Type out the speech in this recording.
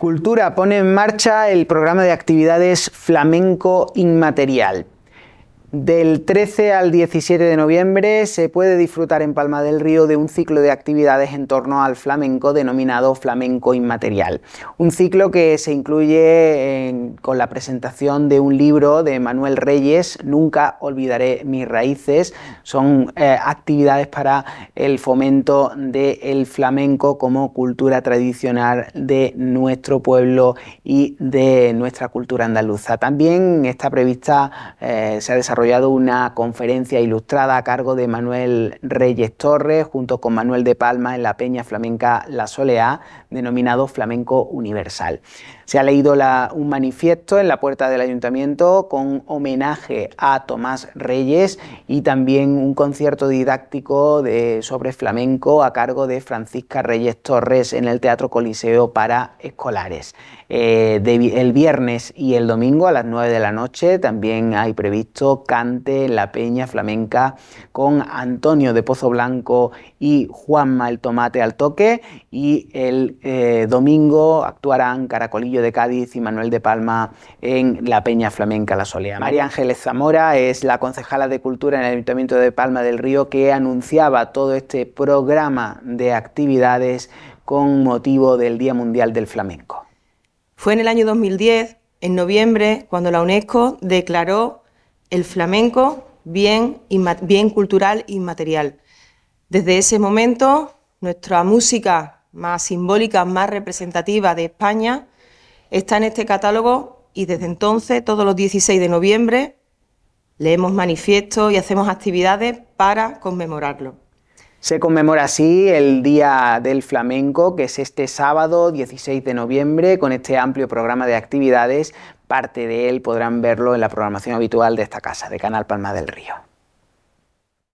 Cultura pone en marcha el programa de actividades Flamenco Inmaterial. Del 13 al 17 de noviembre se puede disfrutar en Palma del Río de un ciclo de actividades en torno al flamenco denominado Flamenco Inmaterial. Un ciclo que se incluye con la presentación de un libro de Manuel Reyes, Nunca olvidaré mis raíces. Son eh, actividades para el fomento del flamenco como cultura tradicional de nuestro pueblo y de nuestra cultura andaluza. También está prevista, eh, se ha desarrollado desarrollado una conferencia ilustrada a cargo de Manuel Reyes Torres junto con Manuel de Palma en la Peña Flamenca La Soleá, denominado Flamenco Universal. Se ha leído un manifiesto en la puerta del ayuntamiento con homenaje a Tomás Reyes y también un concierto didáctico de, sobre flamenco a cargo de Francisca Reyes Torres en el Teatro Coliseo para escolares. Eh, el viernes y el domingo a las 9 de la noche también hay previsto cante la Peña Flamenca con Antonio de Pozo Blanco y Juan el Tomate al toque y el eh, domingo actuarán Caracolillo de Cádiz y Manuel de Palma en la Peña Flamenca La Solea. María Ángeles Zamora es la concejala de Cultura en el Ayuntamiento de Palma del Río que anunciaba todo este programa de actividades con motivo del Día Mundial del Flamenco. Fue en el año 2010, en noviembre, cuando la UNESCO declaró el flamenco bien, bien cultural inmaterial. Desde ese momento, nuestra música más simbólica, más representativa de España, está en este catálogo y desde entonces, todos los 16 de noviembre, leemos manifiestos y hacemos actividades para conmemorarlo. Se conmemora así el Día del Flamenco, que es este sábado 16 de noviembre, con este amplio programa de actividades. Parte de él podrán verlo en la programación habitual de esta casa, de Canal Palma del Río.